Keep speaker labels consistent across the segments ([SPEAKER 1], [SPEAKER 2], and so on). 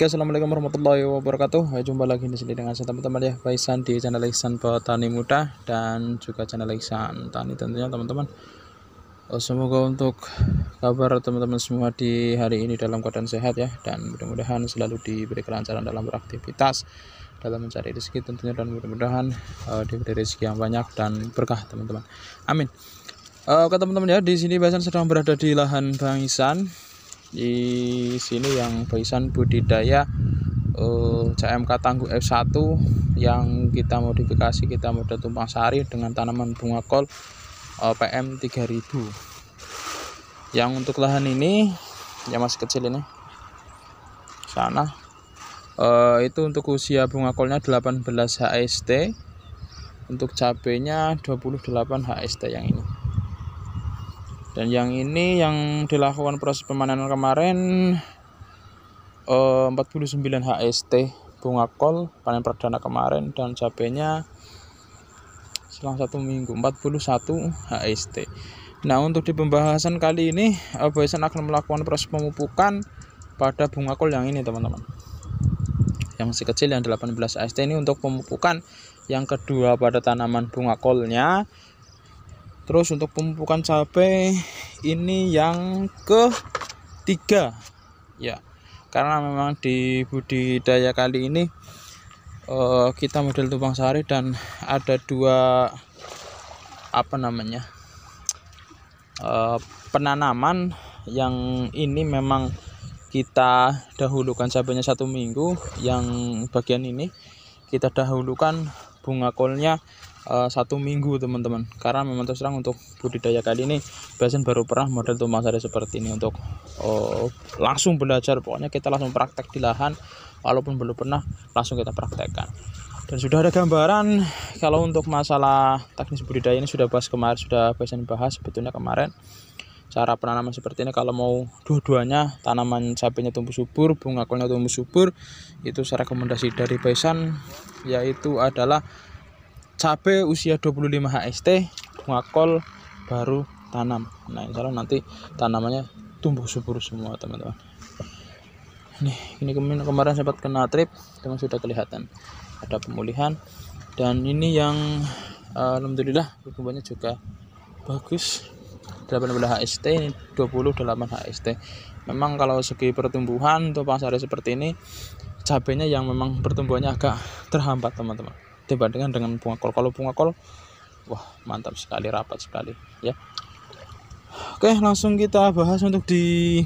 [SPEAKER 1] Oke, assalamualaikum warahmatullahi wabarakatuh. jumpa lagi di sini dengan saya teman-teman ya, Paisan di channel Iksan Petani Muda dan juga channel Iksan Tani tentunya teman-teman. Oh, semoga untuk kabar teman-teman semua di hari ini dalam keadaan sehat ya dan mudah-mudahan selalu diberi kelancaran dalam beraktivitas, dalam mencari rezeki tentunya dan mudah-mudahan uh, diberi rezeki yang banyak dan berkah teman-teman. Amin. Eh, oke teman-teman ya, di sini Baisan sedang berada di lahan Bang Isan di sini yang Baisan budidaya eh, CMK Tangguh F1 yang kita modifikasi kita mode tumpang sari dengan tanaman bunga kol eh, PM 3000 yang untuk lahan ini yang masih kecil ini sana eh, itu untuk usia bunga kolnya 18 HST untuk cabenya 28 HST yang ini dan yang ini yang dilakukan proses pemanenan kemarin eh, 49 HST bunga kol panen perdana kemarin dan cabenya selang satu minggu 41 HST nah untuk di pembahasan kali ini eh, akan melakukan proses pemupukan pada bunga kol yang ini teman-teman yang masih kecil yang 18 HST ini untuk pemupukan yang kedua pada tanaman bunga kolnya terus untuk pemupukan cabai ini yang ketiga ya karena memang di budidaya kali ini uh, kita model tumpang sari dan ada dua apa namanya uh, penanaman yang ini memang kita dahulukan cabainya satu minggu yang bagian ini kita dahulukan bunga kolnya Eh, satu minggu teman-teman karena memang terus terang untuk budidaya kali ini Basin baru pernah model tumbang sari seperti ini untuk uh, langsung belajar pokoknya kita langsung praktek di lahan walaupun belum pernah langsung kita praktekkan dan sudah ada gambaran kalau untuk masalah teknis budidaya ini sudah bahas kemarin sudah Basin bahas sebetulnya kemarin cara penanaman seperti ini kalau mau dua-duanya tanaman cabenya tumbuh subur bunga kolnya tumbuh subur itu saya rekomendasi dari Baisan yaitu adalah cabai usia 25 HST ngakol baru tanam nah insya Allah nanti tanamannya tumbuh subur semua teman-teman nih ini kemarin, kemarin sempat kena trip teman sudah kelihatan ada pemulihan dan ini yang eh, alhamdulillah pertumbuhannya juga bagus 18 HST ini 28 HST memang kalau segi pertumbuhan untuk pasar seperti ini cabenya yang memang pertumbuhannya agak terhambat teman-teman dibandingkan dengan bunga kol kalau bunga kol wah mantap sekali rapat sekali ya oke langsung kita bahas untuk di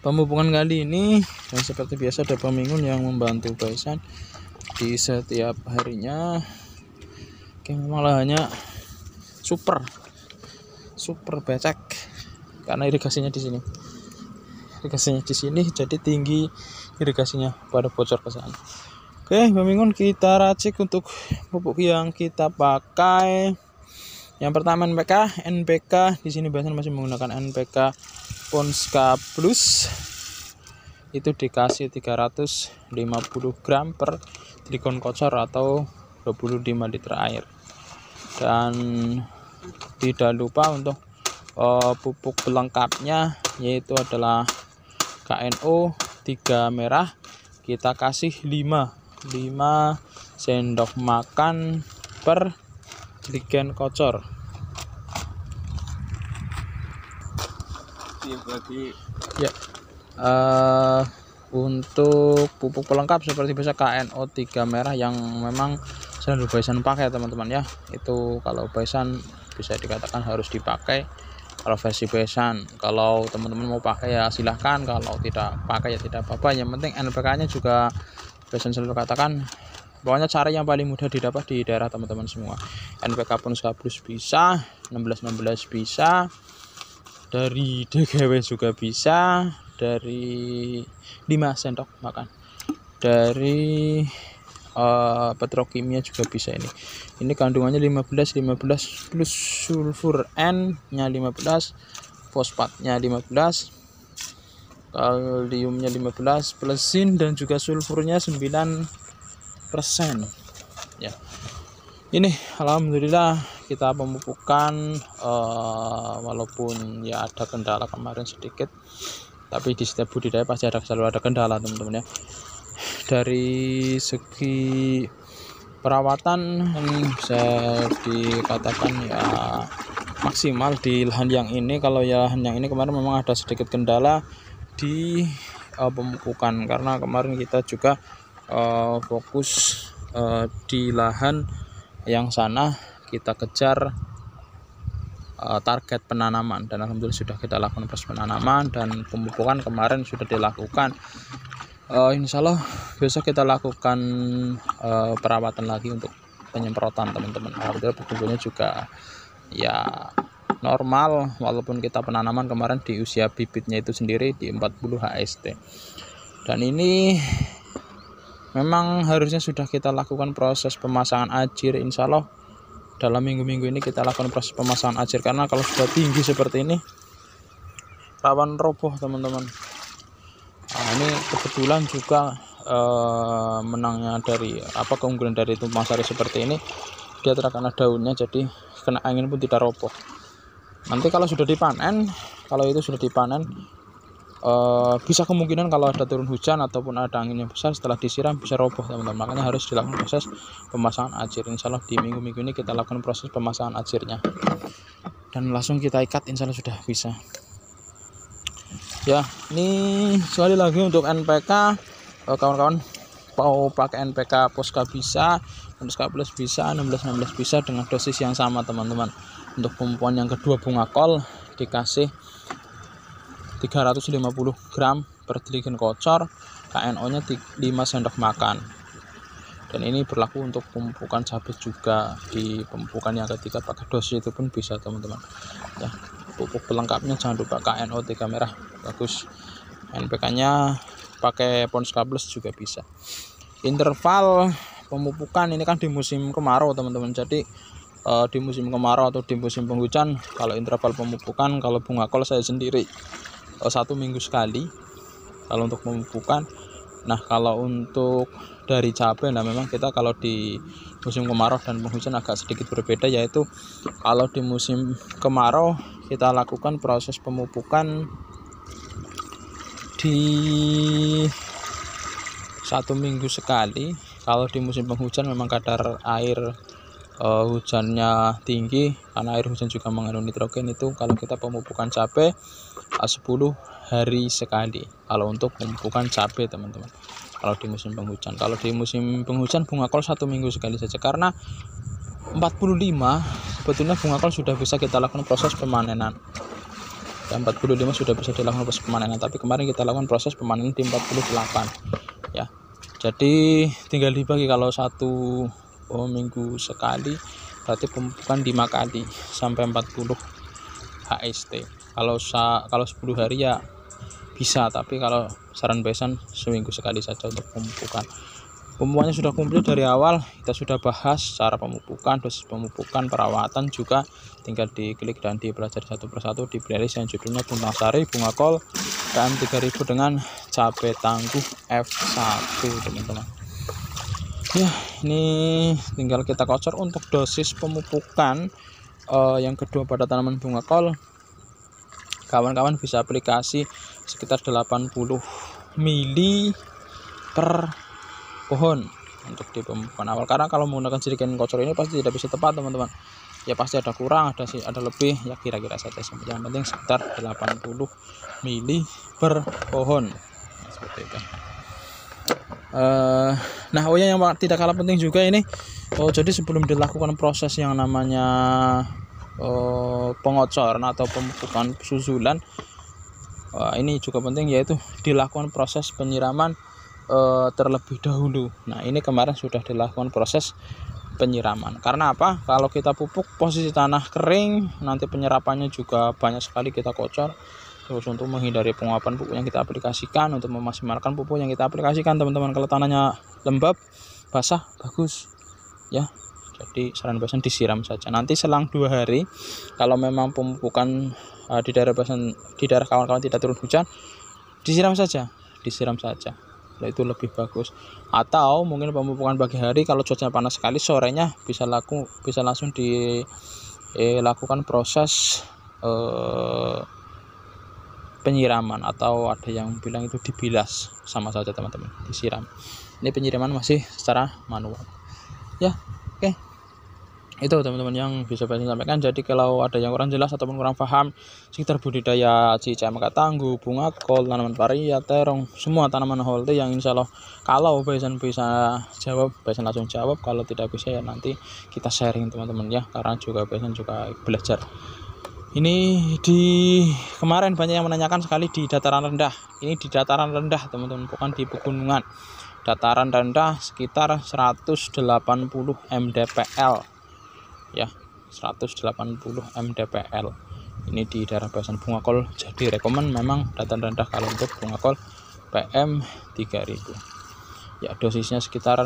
[SPEAKER 1] pemupukan kali ini dan seperti biasa ada pemingun yang membantu baisan di setiap harinya oke memang lahannya super super becek karena irigasinya di sini irigasinya di sini jadi tinggi irigasinya pada bocor ke sana Oke, bingung kita racik untuk pupuk yang kita pakai. Yang pertama NPK, NPK di sini bahasan masih menggunakan NPK Ponska Plus. Itu dikasih 350 gram per trikon kocor atau 25 liter air. Dan tidak lupa untuk uh, pupuk pelengkapnya yaitu adalah KNO 3 merah kita kasih 5 5 sendok makan per jerigen kocor iya, ya uh, untuk pupuk pelengkap seperti biasa KNO3 merah yang memang selalu Baisan pakai teman-teman ya itu kalau Baisan bisa dikatakan harus dipakai kalau versi Baisan kalau teman-teman mau pakai ya silahkan kalau tidak pakai ya tidak apa-apa yang penting NPK nya juga Besen selalu katakan pokoknya cara yang paling mudah didapat di daerah teman-teman semua NPK pun Skablus bisa 1616 bisa dari DGW juga bisa dari 5 sendok makan dari uh, petrokimia juga bisa ini ini kandungannya 15 15 plus sulfur N nya 15 fosfatnya 15 kaliumnya 15 plus zinc dan juga sulfurnya 9 persen ya ini alhamdulillah kita pemupukan uh, eh, walaupun ya ada kendala kemarin sedikit tapi di setiap budidaya pasti ada selalu ada kendala teman-teman ya dari segi perawatan bisa dikatakan ya maksimal di lahan yang ini kalau ya lahan yang ini kemarin memang ada sedikit kendala di uh, eh, pemupukan karena kemarin kita juga uh, fokus uh, di lahan yang sana kita kejar uh, target penanaman dan alhamdulillah sudah kita lakukan proses penanaman dan pemupukan kemarin sudah dilakukan uh, insyaallah besok kita lakukan uh, perawatan lagi untuk penyemprotan teman-teman alhamdulillah pupuknya juga ya normal walaupun kita penanaman kemarin di usia bibitnya itu sendiri di 40 HST dan ini memang harusnya sudah kita lakukan proses pemasangan ajir insya Allah dalam minggu-minggu ini kita lakukan proses pemasangan ajir karena kalau sudah tinggi seperti ini rawan roboh teman-teman nah, ini kebetulan juga eh, menangnya dari apa keunggulan dari tumpang sari seperti ini dia terkena daunnya jadi kena angin pun tidak roboh nanti kalau sudah dipanen kalau itu sudah dipanen e, bisa kemungkinan kalau ada turun hujan ataupun ada angin yang besar setelah disiram bisa roboh teman-teman makanya harus dilakukan proses pemasangan ajir insya Allah di minggu-minggu ini kita lakukan proses pemasangan ajirnya dan langsung kita ikat insya Allah sudah bisa ya ini sekali lagi untuk NPK eh, kawan-kawan mau pakai NPK Poska bisa, Poska Plus bisa, 16-16 bisa dengan dosis yang sama teman-teman. Untuk pemupuan yang kedua bunga kol dikasih 350 gram per triligen kocor, KNO-nya 5 sendok makan. Dan ini berlaku untuk pemupukan cabai juga di pemupukan yang ketiga pakai dosis itu pun bisa teman-teman. Ya, pupuk pelengkapnya jangan lupa KNO 3 merah bagus. NPK-nya pakai Ponska Plus juga bisa interval pemupukan ini kan di musim kemarau teman-teman jadi uh, di musim kemarau atau di musim penghujan kalau interval pemupukan kalau bunga kol saya sendiri uh, satu minggu sekali kalau untuk pemupukan nah kalau untuk dari cabai nah memang kita kalau di musim kemarau dan penghujan agak sedikit berbeda yaitu kalau di musim kemarau kita lakukan proses pemupukan di satu minggu sekali kalau di musim penghujan memang kadar air uh, hujannya tinggi karena air hujan juga mengandung nitrogen itu kalau kita pemupukan cabe eh, uh, 10 hari sekali kalau untuk pemupukan cabe, teman-teman kalau di musim penghujan kalau di musim penghujan bunga kol satu minggu sekali saja karena 45 sebetulnya bunga kol sudah bisa kita lakukan proses pemanenan dan 45 sudah bisa dilakukan proses pemanenan tapi kemarin kita lakukan proses pemanenan di 48 jadi tinggal dibagi kalau satu oh, minggu sekali berarti pemupukan 5 kali sampai 40 HST kalau sa kalau 10 hari ya bisa tapi kalau saran besan seminggu sekali saja untuk pemupukan. Pemupukannya sudah kumpul dari awal, kita sudah bahas cara pemupukan, dosis pemupukan, perawatan juga tinggal diklik dan dipelajari satu persatu di playlist yang judulnya bunga Sari, Bunga Kol, KM3000 dengan cabai tangguh F1 teman-teman ya ini tinggal kita kocor untuk dosis pemupukan uh, yang kedua pada tanaman bunga kol kawan-kawan bisa aplikasi sekitar 80 mili per pohon untuk di pemupukan awal karena kalau menggunakan sedikit kocor ini pasti tidak bisa tepat teman-teman ya pasti ada kurang ada ada lebih ya kira-kira saja yang penting sekitar 80 mili per pohon nah, seperti itu uh, nah oh ya yang tidak kalah penting juga ini oh jadi sebelum dilakukan proses yang namanya uh, pengocoran atau pemupukan susulan uh, ini juga penting yaitu dilakukan proses penyiraman uh, terlebih dahulu. Nah, ini kemarin sudah dilakukan proses penyiraman. Karena apa? Kalau kita pupuk posisi tanah kering, nanti penyerapannya juga banyak sekali kita kocor. Terus untuk menghindari penguapan pupuk yang kita aplikasikan, untuk memaksimalkan pupuk yang kita aplikasikan, teman-teman kalau tanahnya lembab, basah, bagus. Ya, jadi saran basan disiram saja nanti selang dua hari kalau memang pemupukan uh, di daerah basan di daerah kawan-kawan tidak turun hujan disiram saja disiram saja nah itu lebih bagus atau mungkin pemupukan pagi hari kalau cuacanya panas sekali sorenya bisa laku bisa langsung dilakukan eh, proses eh, penyiraman atau ada yang bilang itu dibilas sama saja teman-teman disiram ini penyiraman masih secara manual ya itu teman-teman yang bisa saya sampaikan jadi kalau ada yang kurang jelas ataupun kurang paham sekitar budidaya maka tangguh bunga kol tanaman paria terong semua tanaman holti yang insya Allah kalau bisa bisa jawab bisa langsung jawab kalau tidak bisa ya nanti kita sharing teman-teman ya karena juga bisa juga belajar ini di kemarin banyak yang menanyakan sekali di dataran rendah ini di dataran rendah teman-teman bukan di pegunungan dataran rendah sekitar 180 mdpl ya 180 mdpl ini di daerah basan bunga kol jadi rekomen memang datang rendah kalau untuk bunga kol PM 3000 ya dosisnya sekitar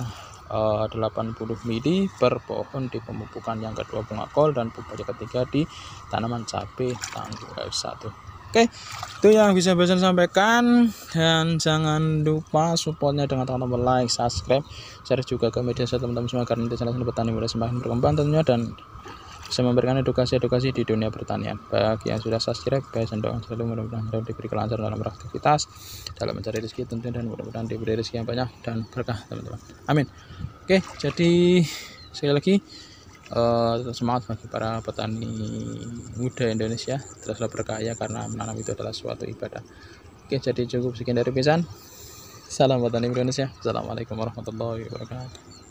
[SPEAKER 1] uh, 80 ml per pohon di pemupukan yang kedua bunga kol dan pupuk ketiga di tanaman cabai tangguh F1 eh, Oke, itu yang bisa saya sampaikan dan jangan lupa supportnya dengan tombol like, subscribe, share juga ke media sosial teman-teman semua itu salah satu petani mudah semakin berkembang tentunya dan bisa memberikan edukasi-edukasi di dunia pertanian. Bagi yang sudah subscribe, guys, dan doakan selalu mudah-mudahan selalu diberi kelancaran dalam beraktivitas, dalam mencari rezeki tentunya dan mudah-mudahan diberi rezeki yang banyak dan berkah teman-teman. Amin. Oke, jadi sekali lagi uh, semangat bagi para petani muda Indonesia teruslah berkaya karena menanam itu adalah suatu ibadah oke jadi cukup sekian dari pesan salam petani Indonesia assalamualaikum warahmatullahi wabarakatuh